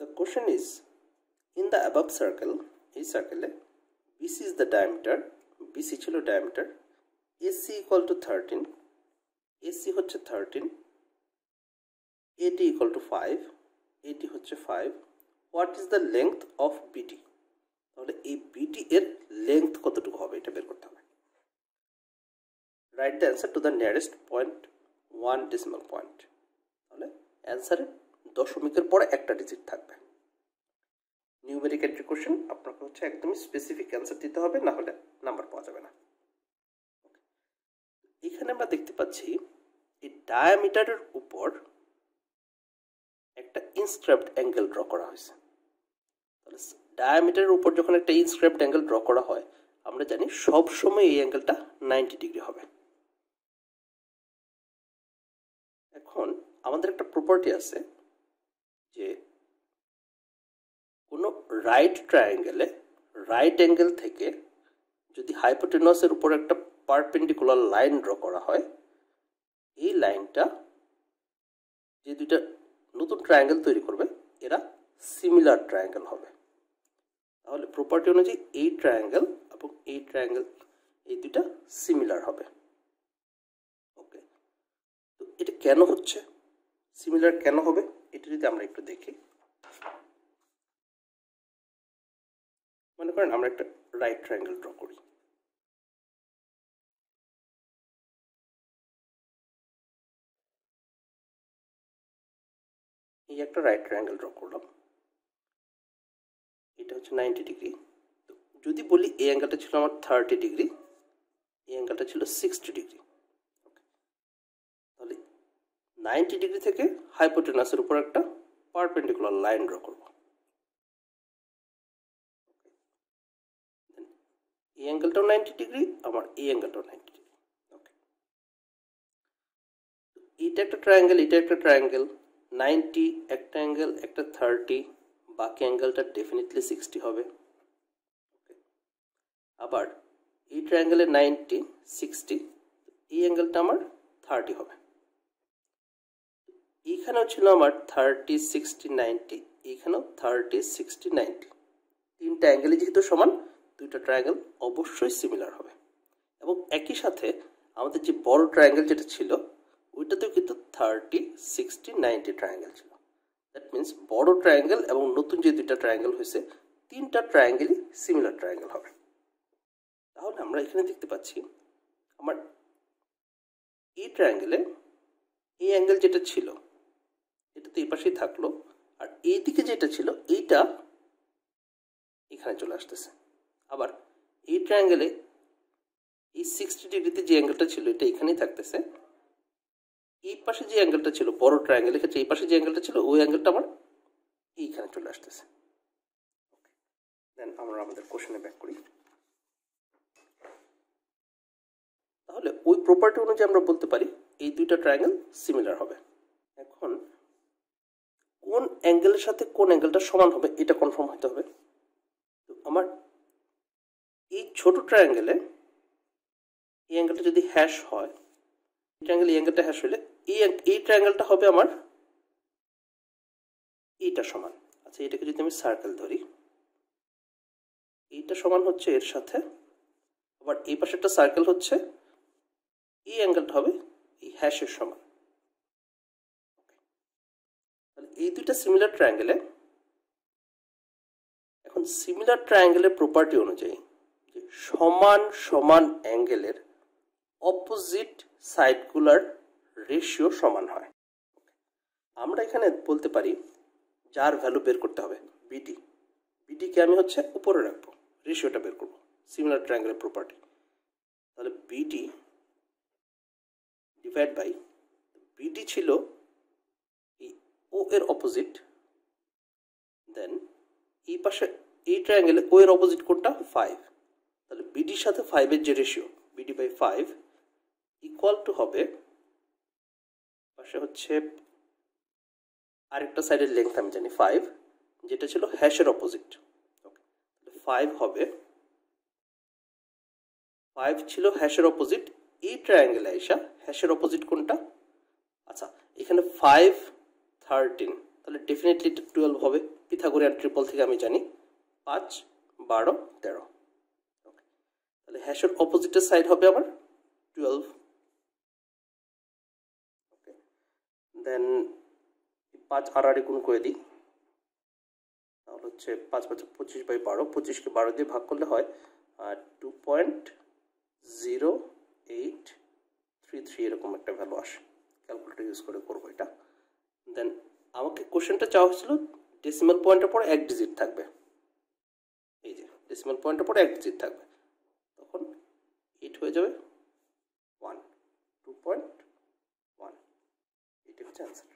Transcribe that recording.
The question is in the above circle a circle. BC is the diameter BC ছিল diameter AC equal to 13 AC হচ্ছে 13 AD equal to 5 AD হচ্ছে 5 what is the length of BD তাহলে BD এর length কতটুকু হবে write the answer to the nearest point one decimal point answer it. দশমিকের পরে একটা ডিজিট থাকবে নিউমেরিক এন্ট্রি কোশ্চেন আপনাকে হচ্ছে একদমই স্পেসিফিক অ্যান্সার দিতে হবে না হলে নাম্বার পাওয়া যাবে না এখানে আমরা দেখতে পাচ্ছি এই ডায়ামিটারের উপর একটা ইনস্ক্রাইবড অ্যাঙ্গেল ড্র করা হয়েছে তাহলে ডায়ামিটারের উপর যখন একটা ইনস্ক্রাইবড অ্যাঙ্গেল ড্র করা হয় আমরা জানি সব সময় এই অ্যাঙ্গেলটা নাইনটি ডিগ্রি হবে এখন আমাদের একটা প্রপার্টি আছে যে কোনো রাইট ট্রায়াঙ্গেলে রাইট অ্যাঙ্গেল থেকে যদি হাইপোটেনাসের উপর একটা পারপেন্ডিকুলার লাইন ড্র করা হয় এই লাইনটা যে দুইটা নতুন ট্রায়াঙ্গেল তৈরি করবে এরা সিমিলার ট্রায়াঙ্গেল হবে তাহলে প্রপার্টি অনুযায়ী এই ট্রায়াঙ্গেল এবং এই ট্রায়াঙ্গেল এই দুইটা সিমিলার হবে ওকে তো এটা কেন হচ্ছে সিমিলার কেন হবে এটা যদি আমরা একটু দেখি মনে করেন আমরা একটা রাইট ট্রায়াঙ্গেল ড্র করি এই একটা রাইট ট্রায়াঙ্গেল ড্র করলাম এটা হচ্ছে নাইনটি ডিগ্রি যদি বলি এই অ্যাঙ্গেলটা ছিল আমার থার্টি ডিগ্রি এই অ্যাঙ্গেলটা ছিল সিক্সটি ডিগ্রি নাইনটি ডিগ্রি থেকে হাইপোটেনাসের উপর একটা পারপেন্ডিকুলার লাইন ড্র করব এই অ্যাঙ্গেলটাও নাইনটি ডিগ্রি আমার এই অ্যাঙ্গেলটাও নাইনটি ডিগ্রি ওকে এটা একটা ট্রায়াঙ্গেল এটা একটা ট্রায়াঙ্গেল নাইনটি একটা অ্যাঙ্গেল একটা থার্টি বাকি অ্যাঙ্গেলটা ডেফিনেটলি সিক্সটি হবে আবার এই ট্রায়াঙ্গেলের নাইনটি সিক্সটি এই অ্যাঙ্গেলটা আমার থার্টি হবে এখানেও ছিল আমার থার্টি সিক্সটি নাইনটি এখানেও থার্টি সিক্সটি নাইনটি তিনটা অ্যাঙ্গেলই যেহেতু সমান দুইটা ট্রায়াঙ্গেল অবশ্যই সিমিলার হবে এবং একই সাথে আমাদের যে বড় ট্রায়াঙ্গেল যেটা ছিল ওইটাতেও কিন্তু থার্টি সিক্সটি নাইনটি ট্রায়াঙ্গেল ছিল দ্যাট মিনস বড় ট্রায়াঙ্গেল এবং নতুন যে দুইটা ট্রায়াঙ্গেল হয়েছে তিনটা ট্রায়াঙ্গেলই সিমিলার ট্রায়াঙ্গেল হবে তাহলে আমরা এখানে দেখতে পাচ্ছি আমার এই ট্রায়াঙ্গেলে এই অ্যাঙ্গেল যেটা ছিল এটা তো এই পাশেই থাকলো আর এই দিকে যেটা ছিল এইটা এখানে চলে আসতেছে আবার এই ট্রায়াঙ্গেলে এই সিক্সটি ডিগ্রিতে যে অ্যাঙ্গেলটা ছিল এটা এখানেই থাকতেছে এই পাশে যে অ্যাঙ্গেলটা ছিল বড় ট্রায়াঙ্গেলের ক্ষেত্রে এই পাশে যে অ্যাঙ্গেলটা ছিল ওই অ্যাঙ্গেলটা আমার এইখানে চলে আসতেছে দেন আমরা আমাদের কোশ্চেনে ব্যাক করি তাহলে ওই প্রপার্টি অনুযায়ী আমরা বলতে পারি এই দুইটা ট্রায়াঙ্গেল সিমিলার হবে এখন অ্যাঙ্গেলের সাথে কোন অ্যাঙ্গেলটা সমান হবে এটা কনফার্ম হতে হবে তো আমার এই ছোট ট্রায়াঙ্গেলে এই অ্যাঙ্গেলটা যদি হ্যাশ হয় এই ট্রায়াঙ্গেল এই অ্যাঙ্গেলটা হ্যাশ হলে এই এই ট্রায়াঙ্গেলটা হবে আমার এইটা সমান আচ্ছা এটাকে যদি আমি সার্কেল ধরি এইটা সমান হচ্ছে এর সাথে আবার এই পাশে একটা সার্কেল হচ্ছে এই অ্যাঙ্গেলটা হবে এই হ্যাশের সমান তাহলে এই দুইটা সিমিলার ট্রায়াঙ্গেলে এখন সিমিলার ট্রায়াঙ্গেলের প্রপার্টি অনুযায়ী সমান সমান অ্যাঙ্গেলের অপোজিট সাইডগুলার রেশিও সমান হয় আমরা এখানে বলতে পারি যার ভ্যালু বের করতে হবে বিডি বিডিকে আমি হচ্ছে উপরে রাখবো রেশিওটা বের করবো সিমিলার ট্রায়াঙ্গেলের প্রপার্টি তাহলে বিডি ডিভাইড বাই বিডি ছিল ও এর অপোজিট দেন এই পাশে এই ট্রায়াঙ্গেলে ও এর অপোজিট কোনটা ফাইভ তাহলে বিডির সাথে ফাইভের যে ratio BD by five equal to হবে পাশে হচ্ছে আরেকটা সাইডের লেংথ আমি জানি ফাইভ যেটা ছিল হ্যাশের অপোজিট ওকে ফাইভ হবে ফাইভ ছিল হ্যাশের অপোজিট এই ট্রায়াঙ্গেলে আইসা হ্যাশের অপোজিট কোনটা আচ্ছা এখানে ফাইভ থার্টিন তাহলে ডেফিনেটলি টুয়েলভ হবে পিথাগোরিয়ান ট্রিপল থেকে আমি জানি পাঁচ বারো তেরো তাহলে হ্যাশের অপোজিটের সাইড হবে আমার টুয়েলভ ওকে দেন পাঁচ আড়াআড়ি গুণ করে দিই তাহলে হচ্ছে পাঁচ পাঁচ পঁচিশ বাই বারো পঁচিশকে বারো দিয়ে ভাগ করলে হয় two point zero eight three three এরকম একটা ভ্যালু আসে ক্যালকুলেটর ইউজ করে করবো এটা দেন আমাকে কোশ্চেনটা চাওয়া হয়েছিল ডেসিমাল পয়েন্টের পরে এক ডিজিট থাকবে এই যে ডেসিমাল পয়েন্টের পরে এক ডিজিট থাকবে তখন এইট হয়ে যাবে one two point one eighty হচ্ছে অ্যান্সার